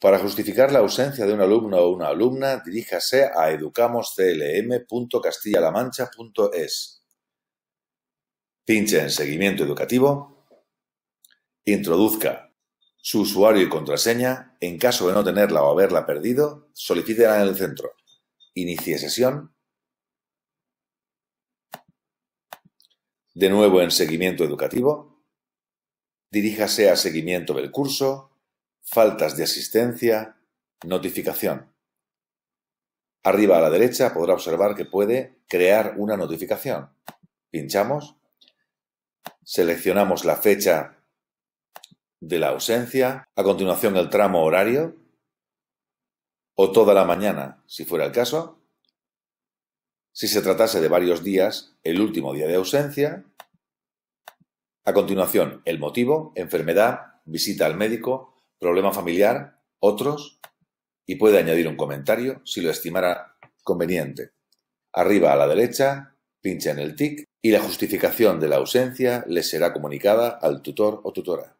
Para justificar la ausencia de un alumno o una alumna, diríjase a educamosclm.castillalamancha.es. Pinche en Seguimiento Educativo. Introduzca su usuario y contraseña. En caso de no tenerla o haberla perdido, solicítela en el centro. Inicie sesión. De nuevo en Seguimiento Educativo. Diríjase a Seguimiento del curso Faltas de asistencia, notificación. Arriba a la derecha podrá observar que puede crear una notificación. Pinchamos, seleccionamos la fecha de la ausencia, a continuación el tramo horario o toda la mañana, si fuera el caso. Si se tratase de varios días, el último día de ausencia. A continuación, el motivo, enfermedad, visita al médico, problema familiar, otros, y puede añadir un comentario si lo estimara conveniente. Arriba a la derecha, pincha en el tic y la justificación de la ausencia le será comunicada al tutor o tutora.